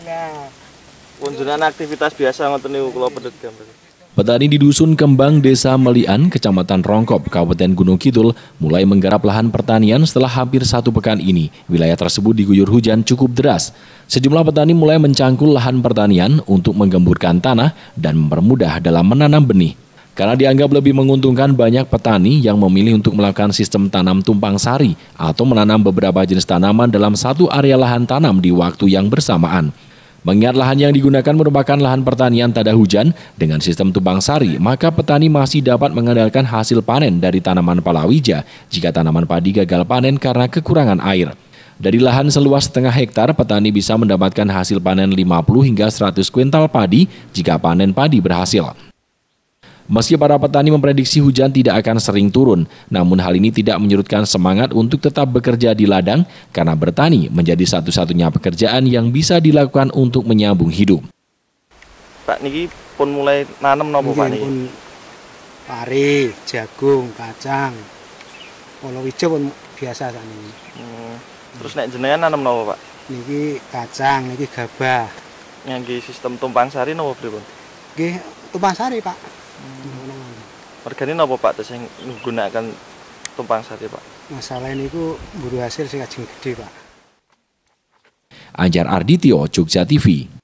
Nah, Unjuran aktivitas biasa ngoten niku kula pedet gambar. Petani di Dusun Kembang, Desa Melian, Kecamatan Rongkop, Kabupaten Gunung Kidul, mulai menggarap lahan pertanian setelah hampir satu pekan ini. Wilayah tersebut diguyur hujan cukup deras. Sejumlah petani mulai mencangkul lahan pertanian untuk menggemburkan tanah dan mempermudah dalam menanam benih. Karena dianggap lebih menguntungkan banyak petani yang memilih untuk melakukan sistem tanam tumpang sari atau menanam beberapa jenis tanaman dalam satu area lahan tanam di waktu yang bersamaan. Mengingat lahan yang digunakan merupakan lahan pertanian tada hujan, dengan sistem tumpang sari, maka petani masih dapat mengandalkan hasil panen dari tanaman palawija jika tanaman padi gagal panen karena kekurangan air. Dari lahan seluas setengah hektar, petani bisa mendapatkan hasil panen 50 hingga 100 kuintal padi jika panen padi berhasil. Meski para petani memprediksi hujan tidak akan sering turun, namun hal ini tidak menyurutkan semangat untuk tetap bekerja di ladang karena bertani menjadi satu-satunya pekerjaan yang bisa dilakukan untuk menyambung hidup. Pak Niki pun mulai nanam nopo Pak Niki? Pari, jagung, kacang, hijau pun biasa Pak Niki. Hmm. Terus naik jenengan nanam nopo Pak? Niki kacang, niki gabah. Yang di sistem tumpang sari nopo Pak? Nggih, tumpang sari Pak. Hmm. Regane napa Pak terus sing menggunakan tumpang sate Pak? Masalah ini ku buru hasil sing ajeng gede Pak. Ajar Ardityo, Jogja TV.